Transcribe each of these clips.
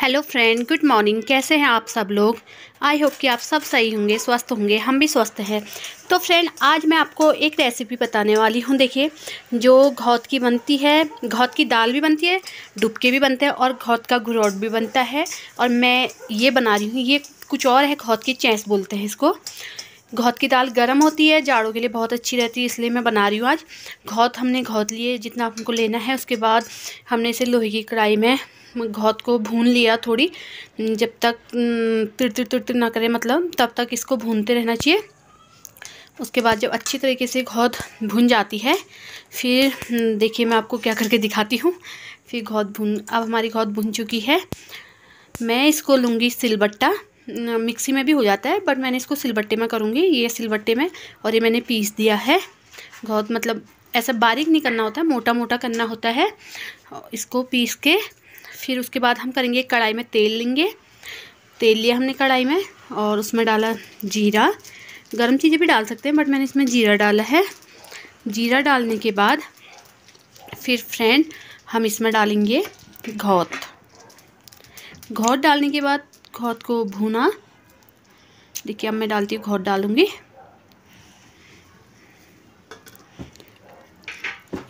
hello friend good morning कैसे हैं आप सब लोग आई होप कि आप सब सही होंगे स्वस्थ होंगे हम भी स्वस्थ हैं तो फ्रेंड आज मैं आपको एक रेसिपी बताने वाली हूं देखिए जो घौत की बनती है घौत की दाल भी बनती है डुबके भी बनते हैं और घौत का घुरौट भी बनता है और मैं ये बना रही हूँ ये कुछ और है घौत की चैंस बोलते हैं इसको घौत की दाल गर्म होती है जाड़ों के लिए बहुत अच्छी रहती है इसलिए मैं बना रही हूँ आज घौत हमने घौत लिए जितना हमको लेना है उसके बाद हमने इसे लोहे की कढ़ाई में घौत को भून लिया थोड़ी जब तक तिर तिर तिर तिर ना करे मतलब तब तक इसको भूनते रहना चाहिए उसके बाद जब अच्छी तरीके से घौत भुन जाती है फिर देखिए मैं आपको क्या करके दिखाती हूँ फिर घौत भुन अब हमारी घौत भुन चुकी है मैं इसको लूँगी सिलबट्टा मिक्सी में भी हो जाता है बट मैंने इसको सिलबट्टे में करूँगी ये सिलबट्टे में और ये मैंने पीस दिया है बहुत मतलब ऐसा बारीक नहीं करना होता मोटा मोटा करना होता है इसको पीस के फिर उसके बाद हम करेंगे कढ़ाई में तेल लेंगे तेल लिया हमने कढ़ाई में और उसमें डाला जीरा गर्म चीज़ें भी डाल सकते हैं बट मैंने इसमें जीरा डाला है जीरा डालने के बाद फिर फ्रेंड हम इसमें डालेंगे घौत घौत डालने के बाद घोत को भूना देखिए अब मैं डालती हूँ घोट डालूंगी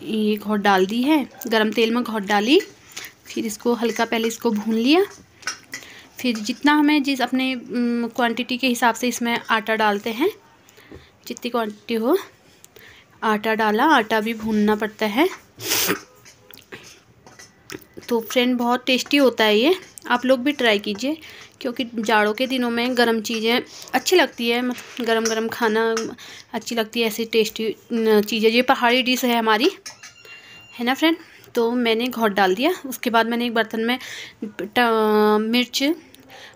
ये घोट डाल दी है गरम तेल में घोट डाली फिर इसको हल्का पहले इसको भून लिया फिर जितना हमें जिस अपने क्वांटिटी के हिसाब से इसमें आटा डालते हैं जितनी क्वांटिटी हो आटा डाला आटा भी भूनना पड़ता है तो फ्रेंड बहुत टेस्टी होता है ये आप लोग भी ट्राई कीजिए क्योंकि जाड़ों के दिनों में गर्म चीज़ें अच्छी लगती है मतलब गर्म गर्म खाना अच्छी लगती है ऐसी टेस्टी चीज़ें ये पहाड़ी डिश है हमारी है ना फ्रेंड तो मैंने घोट डाल दिया उसके बाद मैंने एक बर्तन में मिर्च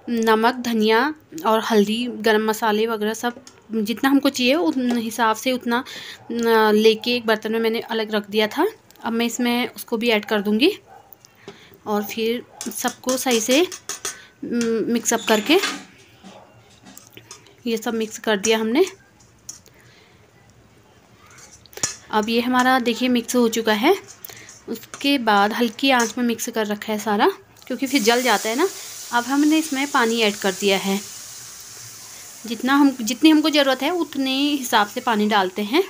नमक धनिया और हल्दी गरम मसाले वगैरह सब जितना हमको चाहिए उस हिसाब से उतना लेके एक बर्तन में मैंने अलग रख दिया था अब मैं इसमें उसको भी ऐड कर दूँगी और फिर सबको सही से मिक्सअप करके ये सब मिक्स कर दिया हमने अब ये हमारा देखिए मिक्स हो चुका है उसके बाद हल्की आंच में मिक्स कर रखा है सारा क्योंकि फिर जल जाता है ना अब हमने इसमें पानी ऐड कर दिया है जितना हम जितनी हमको ज़रूरत है उतने हिसाब से पानी डालते हैं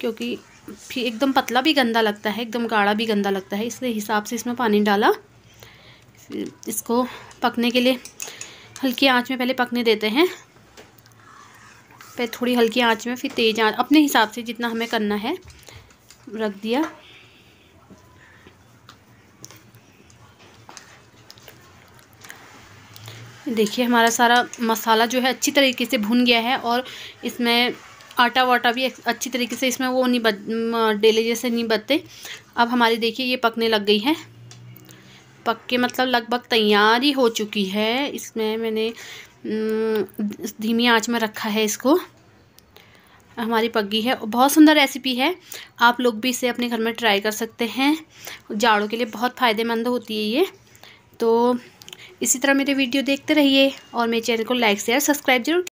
क्योंकि फिर एकदम पतला भी गंदा लगता है एकदम गाढ़ा भी गंदा लगता है इसलिए हिसाब से इसमें पानी डाला इसको पकने के लिए हल्की आंच में पहले पकने देते हैं फिर थोड़ी हल्की आंच में फिर तेज़ आंच अपने हिसाब से जितना हमें करना है रख दिया देखिए हमारा सारा मसाला जो है अच्छी तरीके से भुन गया है और इसमें आटा वाटा भी अच्छी तरीके से इसमें वो नहीं बद डेले जैसे नहीं बदते अब हमारी देखिए ये पकने लग गई है पक के मतलब लगभग तैयार ही हो चुकी है इसमें मैंने धीमी आंच में रखा है इसको हमारी पग्गी है बहुत सुंदर रेसिपी है आप लोग भी इसे अपने घर में ट्राई कर सकते हैं जाड़ों के लिए बहुत फ़ायदेमंद होती है ये तो इसी तरह मेरे वीडियो देखते रहिए और मेरे चैनल को लाइक शेयर सब्सक्राइब जरूर